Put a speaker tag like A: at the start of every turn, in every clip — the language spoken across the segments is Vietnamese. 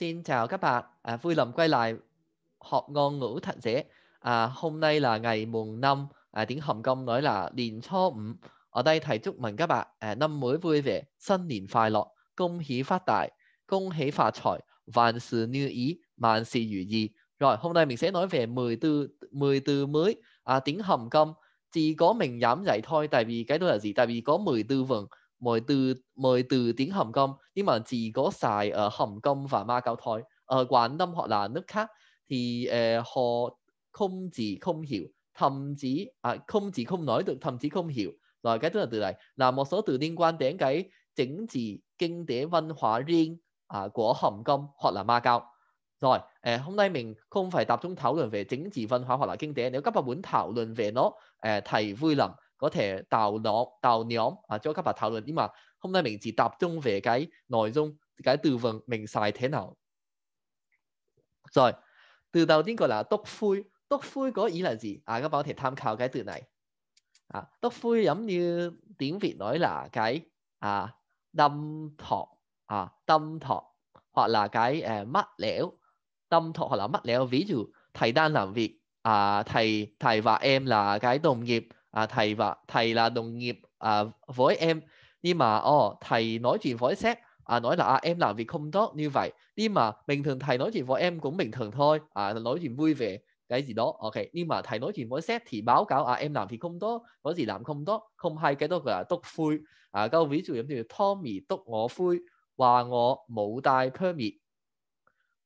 A: Xin chào các bạn, à, vui lòng quay lại học ngôn ngữ thật dễ. À, hôm nay là ngày mùng năm, à, tiếng Hồng Kông nói là Điền Cho Ủ. Ở đây thầy chúc mừng các bạn à, năm mới vui vẻ, sinh niên 快乐, công hỷ phát đại, công hỷ phát tài, vạn sự như ý, vạn sự như ý. Rồi, hôm nay mình sẽ nói về 10 từ 10 từ mới à, tiếng Hồng Kông. Chỉ có mình dám dạy thôi, tại vì cái đó là gì? Tại vì có 10 từ vựng mời từ mời từ tiếng Hồng Kông nhưng mà chỉ có xài ở Hồng Kông và Ma Cao thôi ở Quảng Đông hoặc là nước khác thì uh, họ không chỉ không hiểu thậm chí à, không chỉ không nói được thậm chí không hiểu rồi cái tức là từ này là một số từ liên quan đến cái chính trị kinh tế văn hóa riêng à, của Hồng Kông hoặc là Ma Cao rồi à, hôm nay mình không phải tập trung thảo luận về chính trị văn hóa hoặc là kinh tế nếu các bạn muốn thảo luận về nó à, thầy vui lòng có thể tạo nó tạo nhóm à, cho các bạn thảo luận nhưng mà hôm nay mình chỉ tập trung về cái nội dung cái từ vựng mình xài thế nào rồi từ đầu tiên gọi là tóc phui tóc phui có ý là gì à các bạn có thể tham khảo cái từ này à, tóc phui giống như tiếng việt nói là cái à tâm thọ à tâm thọ hoặc là cái à, mắt lẻo tâm thọ hoặc là mắt lẻo ví dụ thầy đang làm việc à, thầy thầy và em là cái đồng nghiệp à, thầy và thầy là đồng nghiệp à, với em nhưng mà oh, thầy nói chuyện với sếp à, nói là à, em làm việc không tốt như vậy nhưng mà bình thường thầy nói chuyện với em cũng bình thường thôi à, nói chuyện vui vẻ cái gì đó ok nhưng mà thầy nói chuyện với sếp thì báo cáo à em làm thì không tốt có gì làm không tốt không hay cái đó gọi là tốt vui à câu ví dụ giống như Tommy tốt ngõ vui và ngõ mũ đai permit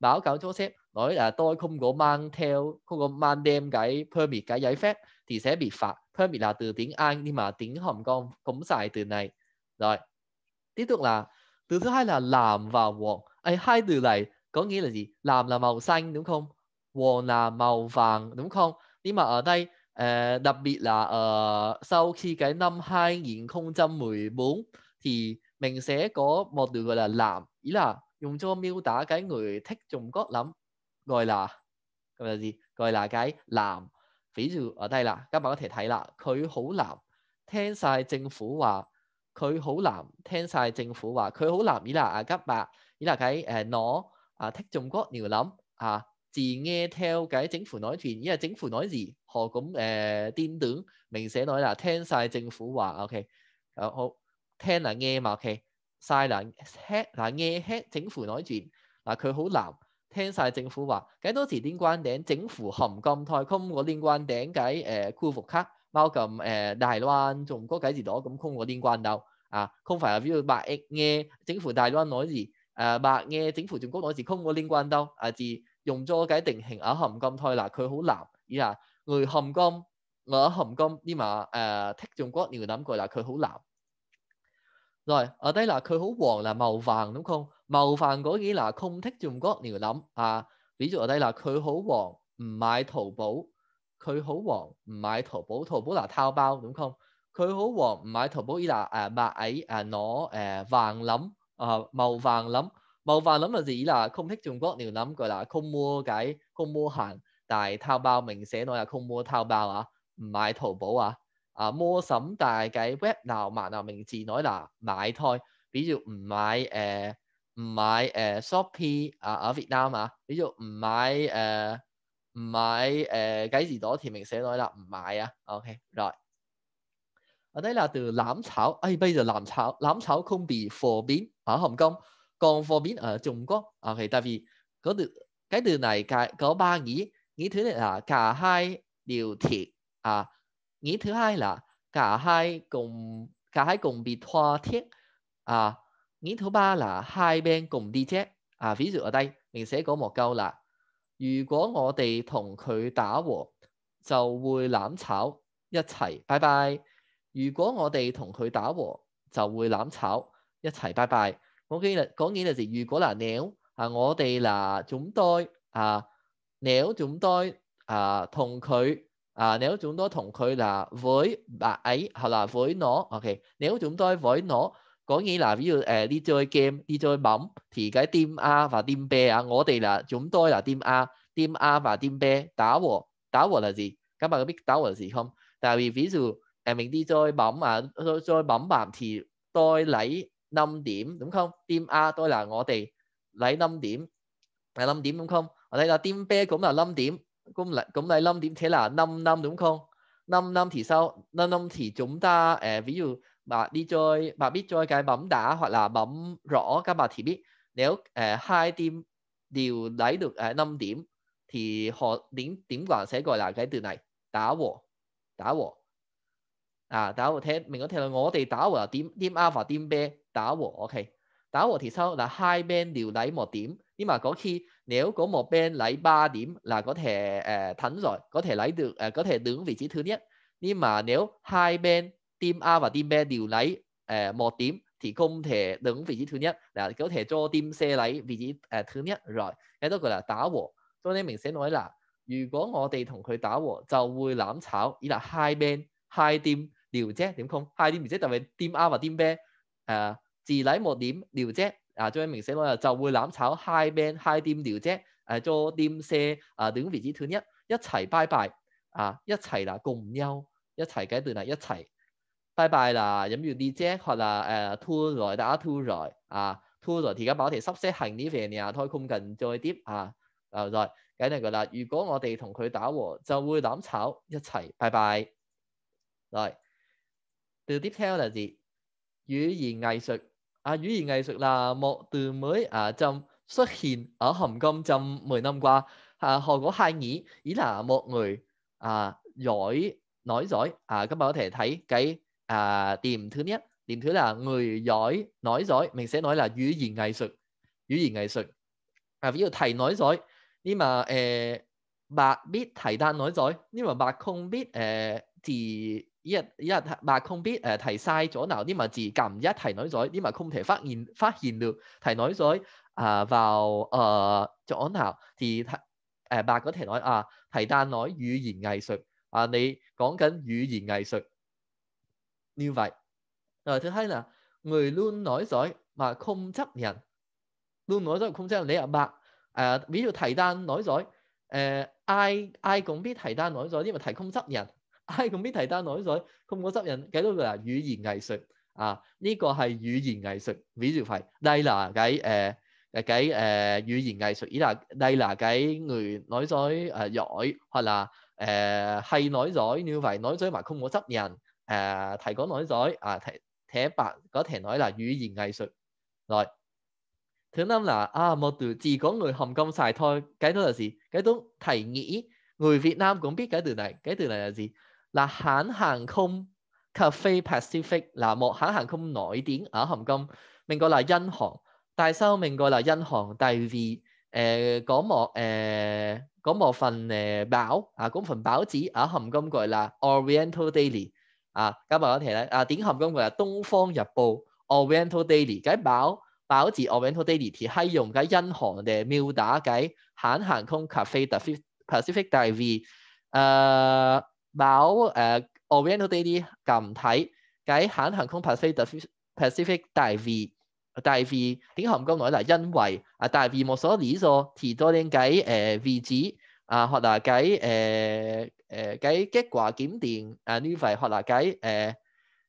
A: báo cáo cho sếp nói là tôi không có mang theo không có mang đem cái permit cái giấy phép thì sẽ bị phạt permit là từ tiếng Anh nhưng mà tiếng Hồng Kông cũng xài từ này rồi tiếp tục là từ thứ hai là làm và hoàng ấy hai từ này có nghĩa là gì làm là màu xanh đúng không hoàng là màu vàng đúng không nhưng mà ở đây uh, đặc biệt là ở ờ, uh, sau khi cái năm 2014 thì mình sẽ có một từ gọi là làm ý là dùng cho miêu tả cái người thích Trung Quốc lắm gọi là gọi là gì gọi là cái làm ví dụ ở đây là các bạn có thể thấy là 佢好 làm 聽晒政府話佢好難，聽晒政府話佢好難。以啦啊，các bạn，以啦 cái 誒 nó 啊，thích Trung Quốc nhiều lắm 啊，自 à, nghe theo cái chính phủ nói chuyện，因為政府 nói gì họ cũng 誒 à, tin tưởng mình sẽ nói là 聽晒政府話。OK，好聽 là ờ, nghe mà OK。head 嗱，head 整副内傳，嗱佢好難听晒政府话，几多时点关顶整副含金太空，我連关顶计诶库服卡包咁诶大灣仲有嗰幾字都咁冇連关到，啊，唔係話你白嘅政府大灣内字诶白嘅政府仲國內字冇連关到，啊字用咗计定型啊含金太嗱，佢好難，而家佢含金我含金呢碼诶剔仲國啲人諗過啦，佢好難。嚟，阿低嗱，佢好黄啦，貌黃咁空，貌黃嗰幾嗱，唔 thích 中国，你谂啊，比如阿低嗱，佢好黄，唔买淘宝，佢好黄，唔买淘宝，淘宝嗱，淘宝点空，佢好黄，唔买淘宝依嗱，诶，蚂矮诶攞诶黄谂，啊，貌黄谂，貌黄谂，就只系唔 thích 中国，谂佢系唔买嘅，唔买行，但系淘宝，我明说，系唔买淘包啊，唔买淘宝啊。啊魔審大計 ờ, web 鬧萬啊名字內嗱買菜，比如唔買誒唔買誒 ờ, ờ, Shopee 啊啊 Vietnam 啊，比如唔買誒唔買誒幾時朵甜明寫內啦唔買啊，OK right。ở đây là từ lãm 炒, ai bây giờ lãm 炒, lãm 炒 không bị phổ biến ở Hồng Kông, còn phổ biến ở Trung Quốc. Ok, tại vì có từ cái từ này cả, có ba nghĩa, nghĩa thứ nhất là cả hai đều thiệt à, nghĩ thứ hai là cả hai cùng cả hai cùng bị thỏa thiết. À, nghĩ thứ ba là hai bên cùng đi chết. À, ví dụ ở đây mình sẽ có một câu là Nếu tôi đi à, cùng 佢打和就會攬炒一齊拜拜。如果我哋同佢打和就會攬炒一齊拜拜。講緊啦，講緊啦，就如果嗱鳥啊，我哋嗱總隊啊鳥總隊啊同佢 à, À, nếu chúng tôi thống khơi là với bà ấy hoặc là với nó ok nếu chúng tôi với nó có nghĩa là ví dụ à đi chơi game đi chơi bóng thì cái team A và team B à, ngõ thì là chúng tôi là team A team A và team B đá vợ đá vợ là gì các bạn có biết đá vợ là gì không tại vì ví dụ à mình đi chơi bóng mà tôi chơi bóng bàn thì tôi lấy 5 điểm đúng không team A tôi là ngõ thì lấy 5 điểm lấy à, 5 điểm đúng không ở đây là team B cũng là 5 điểm cũng lại cũng lại năm điểm thế là năm năm đúng không năm năm thì sao năm năm thì chúng ta uh, ví dụ bà đi chơi bà biết chơi cái bấm đá hoặc là bấm rõ các bà thì biết nếu uh, hai team đều lấy được uh, à, 5 điểm thì họ điểm điểm quả sẽ gọi là cái từ này đá bộ đá bộ à đá bộ thế mình có thể là ngó thì đá bộ là team team A và team B đá bộ ok đá bộ thì sao là hai bên đều lấy một điểm nhưng mà có khi nếu có một bên lấy 3 điểm là có thể uh, thắng rồi, có thể lấy được uh, có thể đứng vị trí thứ nhất. Nhưng mà nếu hai bên team A và team B đều lấy uh, một điểm thì không thể đứng vị trí thứ nhất là có thể cho team C lấy vị trí uh, thứ nhất rồi. Cái đó gọi là cho nên mình sẽ nói là hai bên hai team 聊啫，點控？hai team 唔知特別 team A và team B chỉ lấy một điểm chết 啊，張明写咗又就會攬炒 high man high 店聊啫，誒做店社，啊點樣位置一一齊拜拜啊一齊啦共休，一齊幾段啦一齊拜拜啦，飲完啲啫，學啦誒 two 來打 two 來，啊 two 來而家冇提濕息 h e a d l i 啊，開空近再啲啊，再幾日噶啦，如果我哋同佢打和，就會攬炒一齊拜，y e bye，t e 住 l 下嚟啲語言藝術。À, nghệ thuật là một từ mới à, trong xuất hiện ở Hồng Kông trong 10 năm qua. À, họ có hai nghĩa, ý là một người à, giỏi nói giỏi. À, các bạn có thể thấy cái à, tìm thứ nhất, tìm thứ là người giỏi nói giỏi. Mình sẽ nói là nghệ thuật, nghệ thuật. À, ví dụ thầy nói giỏi, nhưng mà eh, à, bạn biết thầy đang nói giỏi, nhưng mà bà không biết eh, thì 一日一日白空必誒提晒咗嗱啲文字撳一提女仔啲文空題發現發現了提女仔啊 vào 誒咗嗱 thì 誒白嗰題女啊提但女語言藝術啊你講緊語言藝術 như vậy rồi thứ hai là người luôn nói dối mà không chấp nhận luôn nói dối không chấp nhận bạn à, ví dụ thầy đang nói dối à, ai ai cũng biết thầy đang nói dối nhưng mà thầy không chấp nhận 唉，咁啲提單內水咁我執人幾多嗱語言藝術啊？呢、這個係語言藝術，比如係 Lila 嘅誒誒嘅誒語言藝術，依嗱 Lila 嘅 người nói không có cái cái cái, cái, cái đó là ờ, ờ, là là là là nghệ nghệ nghệ thuật, thuật thuật, à, này ví dụ đây đây người nói ờ, giỏi hoặc là, hay nói giỏi như vậy nói giỏi mà không có chấp à, có nói giỏi, à, bạn có thể nói là nghệ thuật, rồi thứ năm là à một từ chỉ có người Hồng Kông xài thôi cái đó là gì cái đó thầy nghĩ người Việt Nam cũng biết cái từ này cái từ này là gì 嗱，限行空 cafe Pacific，嗱，莫限行空內電啊含金，明個嗱因行大收，明個嗱因行大 V，誒嗰莫誒嗰莫份誒包啊，嗰份包子啊含金句啦，Oriental Daily 啊，加埋嗰啲咧啊，點含金句啊？《東方日報》Oriental Daily，解包包紙 Oriental Daily，係用解因行嘅秒打，解限行空 cafe Pacific p a c i 大 V，誒。báo 誒、呃、Oriental Daily 近睇解喺航空 Pacific Pacific 大 V 大 V 點解唔咁耐啦？因為啊大 V 冇所理咗，提多啲解誒位置啊，學啦解誒誒解結果檢定啊呢份學啦解誒解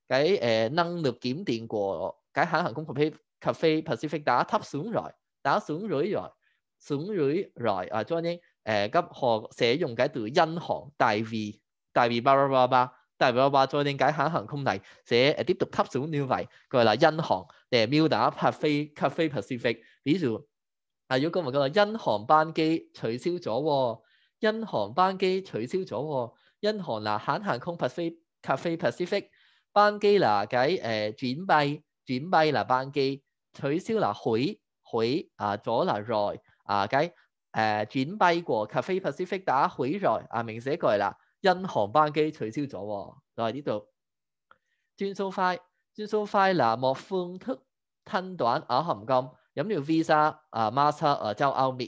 A: 誒能力檢定過解喺航空 Pacific Cafe Pacific 打吸損來打損咗來損咗來啊，將啲誒急學寫用解對因航大 V。大八巴八巴巴，大八巴巴再點解限行空嚟，寫誒繼續減少呢啲咁，佢話因航，誒 m i l d a Pacific，比如啊，如果今日講話航班機取消咗喎，因航班機取消咗喎，因航嗱限行空 Pacific，班機嗱解誒轉閉轉閉啦，班機取消啦，h ủ 啊，咗啦，rồi 啊，解誒轉閉，Cafe Pacific 打 h r i 啊，明寫過嚟啦。因航班機取消咗，就喺呢度轉數快，轉數快嗱，莫歡突吞短咬含金，飲尿 Visa 啊 Master 而就歐美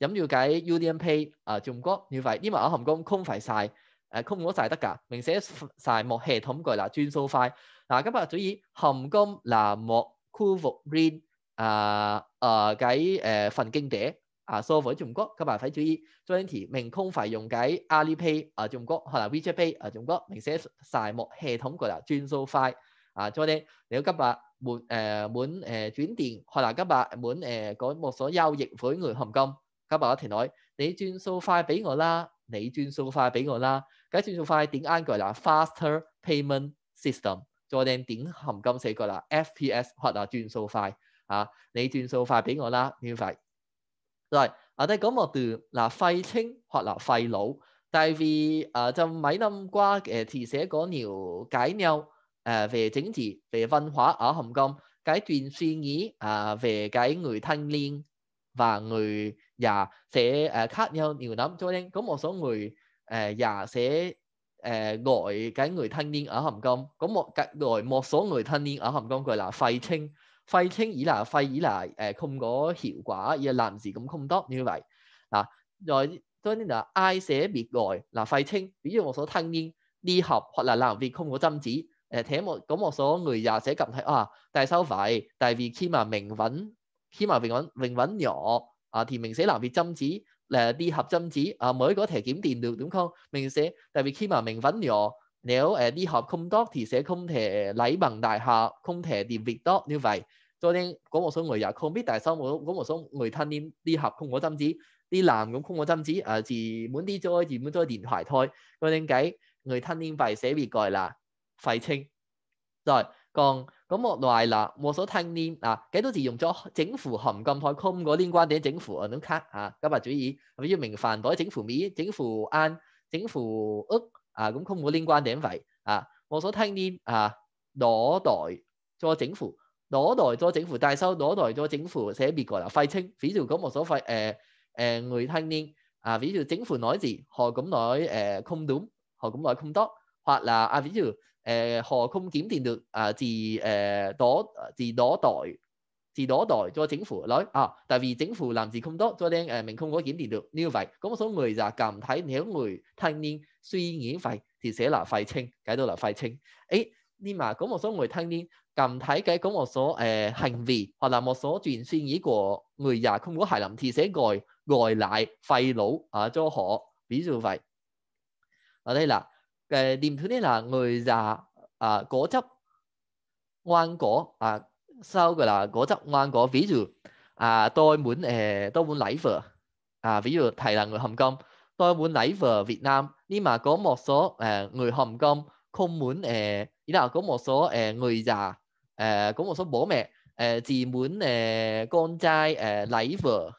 A: 飲尿計 U D M Pay 啊中國要費，呢咬含金空費曬，誒空咗曬得㗎，明寫曬莫系統句啦，轉數快嗱，今日主以含金嗱莫區服 read 啊誒計誒份經典。à so với Trung Quốc các bạn phải chú ý, cho nên thì mình không phải dùng cái Alipay ở Trung Quốc hoặc là WeChat Pay ở Trung Quốc, mình sẽ xài một hệ thống gọi là chuyên số file à cho nên nếu các bạn muốn uh, muốn uh, chuyển tiền hoặc là các bạn muốn uh, có một số giao dịch với người Hồng Kông các bạn có thể nói để chuyên số file 俾我啦，你轉數快俾我啦。cái chuyên số file tiếng Anh gọi là Faster Payment System, cho nên tiếng Hồng Kông sẽ gọi là FPS hoặc là chuyên số file. À, 你轉數快俾我啦，như vậy. Rồi, ở đây có một từ là là hoặc là 廢青 hoặc tại vì à, trong mấy năm qua uh, thì sẽ có nhiều cãi nhau uh, về chính trị, về văn hóa ở Hồng Kông, cái chuyện suy nghĩ uh, về cái người thanh niên và người già sẽ uh, khác nhau nhiều lắm, cho nên có một số người uh, già sẽ uh, gọi cái người thanh niên ở Hồng Kông, có một gọi một số người thanh niên ở Hồng Kông gọi là là 廢青。廢青以嚟，廢以嚟，誒空嗰僥掛而男事咁空多，你以為嗱再多啲嗱哀捨別愛嗱廢青，比如我所吞見，呢盒，或嗱男別空嗰針指誒，睇我咁我所累又會咁睇啊，但係點解？但係因為當我明揾，當我明揾明揾少啊，填名會男別針指，係呢盒針指啊，每一可提揾錢，料唔對？我明會，但係因為當我明揾少。nếu uh, đi học không tốt thì sẽ không thể lấy bằng đại học không thể tìm việc tốt như vậy cho nên có một số người dạ không biết tại sao một có một số người thân niên đi học không có tâm trí đi làm cũng không có tâm trí uh, chỉ muốn đi chơi chỉ muốn chơi điện thoại thôi cho nên cái người thân niên vậy sẽ bị gọi là phải trinh rồi còn có một loại là một số thanh niên à cái đó chỉ dùng cho chính phủ Hồng Kông thôi không có liên quan đến chính phủ ở nước khác à các bạn chú ý ví dụ mình phản đối chính phủ Mỹ chính phủ an, chính phủ Úc à à cũng không có liên quan đến vậy một số thanh niên à cho cho cho chính chính chính phủ phủ phủ sẽ bị gọi là phai ví dụ có một số người thanh niên à ví dụ chính phủ nói gì họ cũng nói uh, không đúng họ cũng nói không tốt hoặc là à ví dụ uh, họ không kiếm tiền được à, thì uh, đó thì đó tội thì đó tội cho chính phủ nói à tại vì chính phủ làm gì không tốt cho nên à, mình không có kiếm tiền được như vậy có một số người già cảm thấy nếu người thanh niên suy nghĩ vậy thì sẽ là phải tranh cái đó là phải tranh ấy nhưng mà có một số người thanh niên cảm thấy cái có một số uh, hành vi hoặc là một số chuyện suy nghĩ của người già không có hài lòng thì sẽ gọi gọi lại phai lỗ ở cho họ ví dụ vậy ở đây là cái à, điểm thứ nhất là người già uh, cố chấp ngoan cố uh, sau gọi là có tập ngoan có ví dụ à tôi muốn à tôi muốn lấy vợ à ví dụ thầy là người Hồng Kông tôi muốn lấy vợ Việt Nam nhưng mà có một số eh, người Hồng Kông không muốn à ý là có một số eh, người già à có một số bố mẹ à chỉ muốn eh, con trai à lấy vợ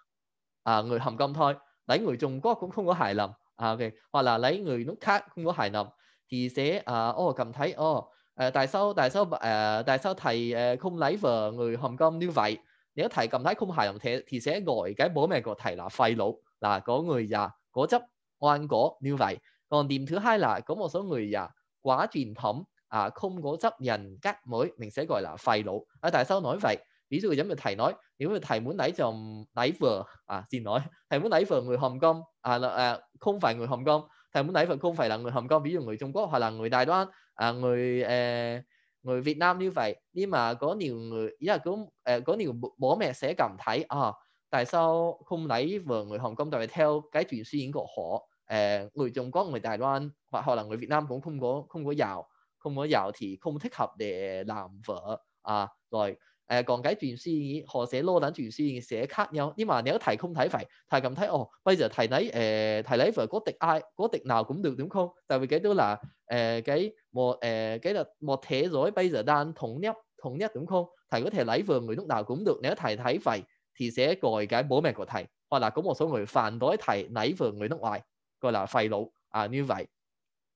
A: à, người Hồng Kông thôi lấy người Trung Quốc cũng không có hài lòng à, ok hoặc là lấy người nước khác không có hài lòng thì sẽ à, oh, cảm thấy oh, à, tại sao tại sao à, tại sao thầy à, không lấy vợ người Hồng Kông như vậy nếu thầy cảm thấy không hài lòng thế thì sẽ gọi cái bố mẹ của thầy là phai lỗ là có người già cố chấp ngoan cố như vậy còn điểm thứ hai là có một số người già quá truyền thống à, không có chấp nhận cách mới mình sẽ gọi là phai lỗ à, tại sao nói vậy ví dụ giống như thầy nói nếu mà thầy muốn lấy chồng lấy vợ à xin nói thầy muốn lấy vợ người Hồng Kông à, là, à không phải người Hồng Kông thầy muốn lấy vợ không phải là người Hồng Kông ví dụ người Trung Quốc hoặc là người Đài Loan à, người uh, người Việt Nam như vậy nhưng mà có nhiều người ý là có uh, có nhiều bố mẹ sẽ cảm thấy à tại sao không lấy vợ người Hồng Kông tại vì theo cái chuyện suy nghĩ của họ uh, người Trung Quốc người Đài Loan hoặc hoặc là người Việt Nam cũng không có không có giàu không có giàu thì không thích hợp để làm vợ à rồi 誒講解段詩意，何寫羅等段詩意，寫卡有呢？嘛，你一睇空睇肥，睇咁睇哦。bây giờ thay nãy, 诶，thay nãy vừa có địch ai, có địch nào cũng được đúng không? Tại vì cái đó là, 诶，cái một, 诶，cái là một thế rồi bây giờ đang thống nhất, thống nhất đúng không? thầy có thể lấy vườn người nước nào cũng được，nếu thầy thấy phải thì sẽ giải cái bộ mạch của thầy。或 là có một số người phản đối thầy lấy vườn người nước ngoài，gọi là phế lỗ，啊 như vậy，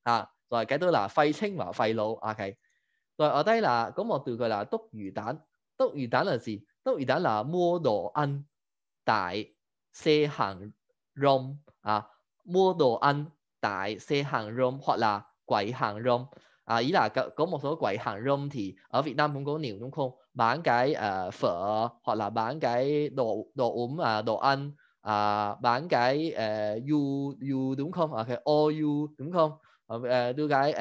A: 啊，tại cái đó là phế 清华，phế lỗ，ok，tại ở đây là，cũng một điều là đúp trứng tục ngữ đó là gì tục ngữ đó là mua đồ ăn tại xe hàng rong à mua đồ ăn tại xe hàng rong hoặc là quầy hàng rong à, ý là có, một số quầy hàng rong thì ở Việt Nam cũng có nhiều đúng không bán cái à, phở hoặc là bán cái đồ đồ uống uh, đồ ăn uh, bán cái uh, du đúng không ở cái ô đúng không ờ, đưa cái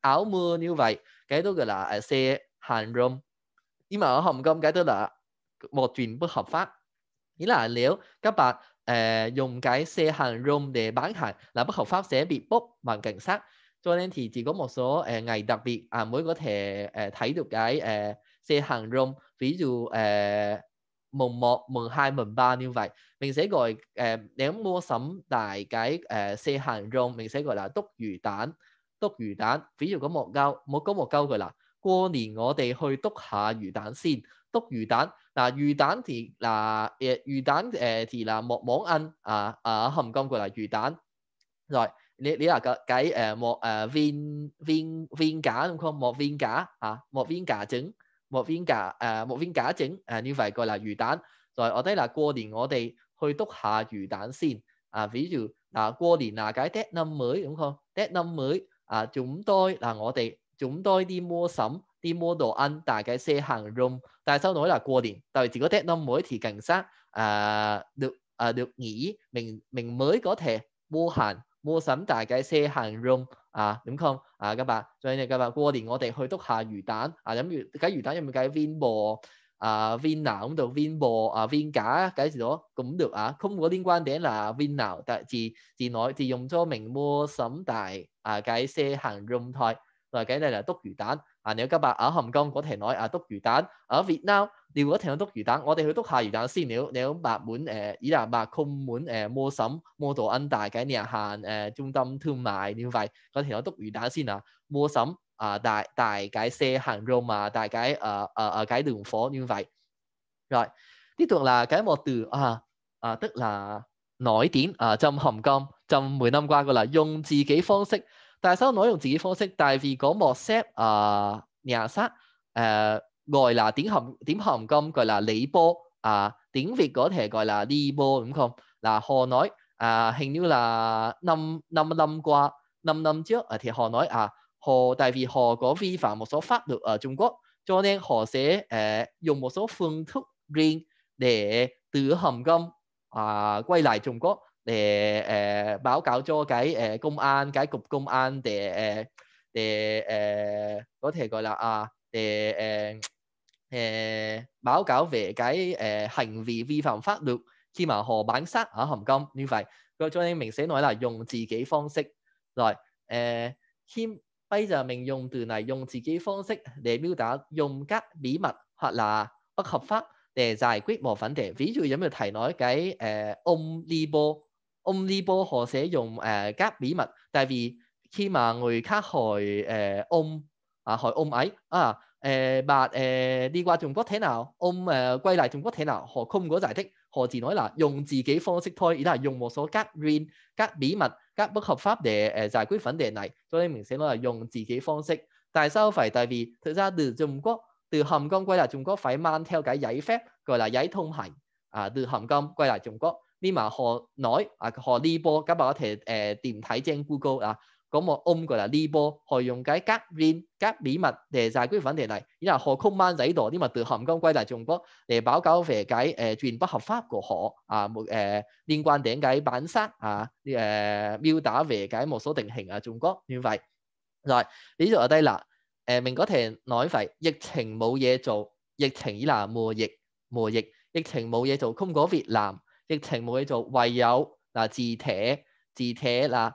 A: áo mưa như vậy cái đó gọi là xe hàng rong mà ở Hồng Kông cái 今我唔咁解得啦，完全不合法。nghĩa là một chuyện bất hợp pháp, nghĩa là nếu các bạn uh, dùng cái xe hàng rum để bán hàng là bất hợp pháp sẽ bị bốc bằng cảnh sát cho nên thì chỉ có một số uh, ngày đặc biệt à, mới có thể uh, thấy được cái uh, xe hàng rum. ví dụ uh, mùng 1, mùng 2, mùng 3 như vậy mình sẽ gọi uh, nếu mua sắm tại cái uh, xe hàng rum mình sẽ gọi là túc dự tán túc dự tán ví dụ có một câu một có một câu gọi là 過年我哋去篤下魚蛋先，篤魚蛋嗱魚蛋甜嗱誒魚蛋誒甜嗱莫網印啊啊含金過嚟魚蛋，再你你話個嘅誒莫誒 vin 假唔好 vin 假嚇莫 vin 假整莫 vin 假誒莫 vin 假整誒呢份過嚟魚蛋，再我睇嗱過年我哋去篤下魚蛋先啊，比如嗱過年嗱個節漚梅唔好唔好漚梅啊，仲有嗰啲嗱我哋。chúng tôi đi mua sắm đi mua đồ ăn tại cái xe hàng rong tại sao nói là qua điện tại chỉ có tết năm mới thì cảnh sát à, được à, được nghỉ mình mình mới có thể mua hàng mua sắm tại cái xe hàng rong à đúng không à các bạn cho nên các bạn qua điện tôi hơi đi đúc hạ 魚蛋 à giống như cái viên bò à viên nào cũng được viên bò à viên cá cái gì đó cũng được à không có liên quan đến là viên nào tại chỉ chỉ nói chỉ dùng cho mình mua sắm tại à cái xe hàng rong thôi 嚟幾嚟嚟篤魚蛋啊！你有金伯啊含金嗰條內啊篤魚蛋啊！Vietnam，你如停去篤魚蛋，我哋去篤下魚蛋先你你有買滿誒，而家買空滿誒，摸熟摸到安在嗰啲嘢，喺誒中心商貿呢啲咁，可以去篤魚蛋先啊，摸熟啊，大大解射行肉嘛，大解啲誒誒誒，嗰啲路 phố 呢啲咁。然後，通常係嗰啊，即啦，內點啊，浸含金浸梅冧瓜噶啦，用自己方式。但係所有內容自己方式。但係如果 WhatsApp 啊、廿三誒外嗱點含點含金佢嗱你波啊點 việt 嗰題佢嗱呢波咁講嗱河內啊慶鳥嗱冧冧冧掛冧冧蕉啊條河內啊河大 vì 河嗰 vi 凡 một số pháp luật ở Trung Quốc cho nên họ sẽ dùng một số phương thức riêng để tự hầm gom uh, quay lại Trung Quốc để, ờ, cho cái, ờ, công an, cái cục công an để, ờ, để, để 誒 để 誒 có thể gọi là à để 誒誒 báo cáo về cái, hành vi vi phạm pháp luật khi mà họ bán xác ở Hồng Kông như vậy rồi cho nên mình sẽ nói là dùng tự kỷ khi, bây giờ mình dùng từ này dùng 自己方式 để miêu tả dùng các bí mật hoặc là bất hợp pháp để giải quyết một vấn đề ví dụ giống như thầy nói cái uh, ông Libo ông 呢波 họ sẽ 用誒、呃、các bí mật，tại vì khi mà người khác ông, à hỏi ông ấy à uh, bạn uh, đi qua Trung Quốc thế nào, ông uh, quay lại Trung Quốc thế nào, họ không có giải thích, họ chỉ nói là dùng chỉ cái phương thức thôi, ý là dùng một số các green, các bí mật, các bất hợp pháp để uh, giải quyết vấn đề này, cho nên mình sẽ nói là dùng chỉ cái phương thức. Tại sao phải? Tại vì thực ra từ Trung Quốc, từ Hồng Kông quay lại Trung Quốc phải mang theo cái giấy phép gọi là giấy thông hành, à, từ Hồng Kông quay lại Trung Quốc 呢埋何奈啊？何呢波？今日我睇誒電睇正 Google 啊，咁我揾過啦呢波。何用解 get rain get 禮嚟然後何空搬仔度呢物資，含敢歸大中國嚟報搞肥解誒，傳不合法嘅，河啊冇誒，連關點解板殺啊誒標打，肥解冇所定型啊，中國免解？嗱呢度又低啦誒，明嗰停內廢疫情冇嘢做，疫情以南磨疫磨疫，疫情冇嘢做，空過越南。疫情冇嘢做，唯有嗱自攤自攤嗱，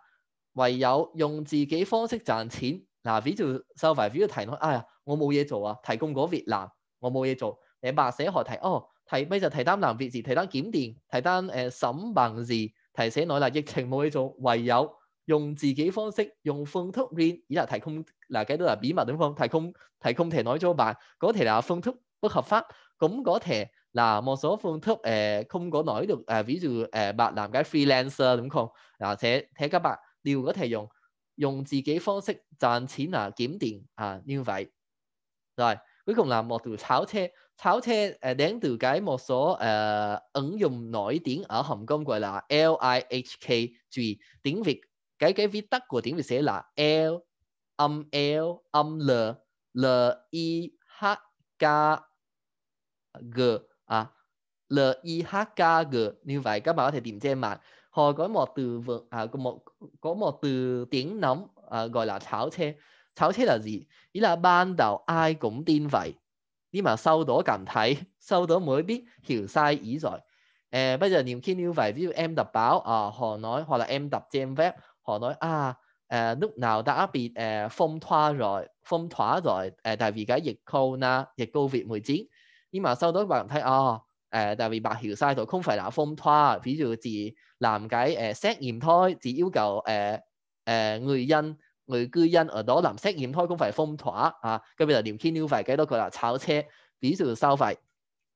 A: 唯有用自己方式赚钱。嗱。比如做收發，比如提哎呀，我冇嘢做啊，提供嗰啲難，我冇嘢做。你白寫何提？哦，提咩就提單難字，提單檢電，提單诶审辦字，提醒耐啦。疫情冇嘢做，唯有用自己方式，用方式以家提供嗱，幾多嚟秘密點方提供提供提耐做吧？嗰提係 to 不合法，咁嗰提。là một số phương thức uh, không có nói được uh, ví dụ uh, bạn làm cái freelancer đúng không là thế thế các bạn đều có thể dùng dùng cái phương dùng 自己方式賺錢啊 kiếm tiền à như vậy rồi cuối cùng là một từ 炒車炒車誒 đến từ cái một số uh, ứng dụng nổi tiếng ở Hồng Kông gọi là L I H K G tiếng Việt cái cái viết tắt của tiếng Việt sẽ là L âm L âm L L I H K G à l i h k g như vậy các bạn có thể tìm trên mạng họ có một từ vựng à có một có một từ tiếng nóng à, gọi là cháo xe cháo xe là gì ý là ban đầu ai cũng tin vậy nhưng mà sau đó cảm thấy sau đó mới biết hiểu sai ý rồi à, bây giờ nhiều khi như vậy ví dụ em đọc báo à, họ nói hoặc là em đọc trên web họ nói à à, lúc nào đã bị à, phong thoa rồi phong thoa rồi à, tại vì cái dịch corona dịch covid 19依咪收多白體哦，誒特別白嫖晒到空費打风拖，比如自南界誒測驗胎，只要求誒誒外因外居民而到臨測驗胎，空費风拖啊，咁住就點知 new 廢幾多句啦？炒車，比如收費，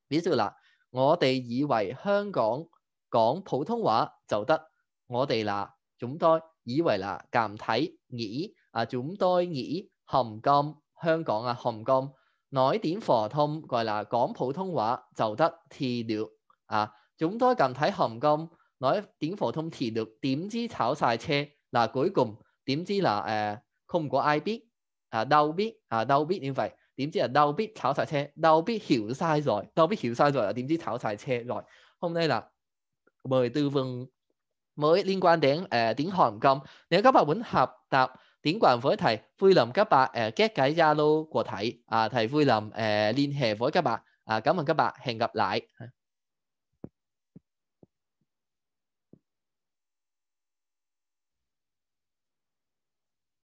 A: 比如啦，我哋以為香港講普通話就得，我哋啦，總多以為啦，鹹體咦啊總多咦，含金香港啊含金。来啲點通过啦，讲普通话就得铁了啊！总多近睇含金，来点點通铁了，点知炒晒车嗱，举共点知係誒，唔有 I B 啊，都 B 啊，都 B 点费？点知啊，都 B 炒晒车，都 B hiểu sai 在啊，点 hiểu sai 咗，點知炒曬車咗。今日係誒，四月份，有關點誒，點恆金，你交八本合答。điểm 點個人 với thầy vui lòng các bạn 誒 get 解 Zalo của thầy à thầy vui lòng 誒、uh, ờ, liên hệ với các bạn à cảm ơn các bạn hẹn gặp lại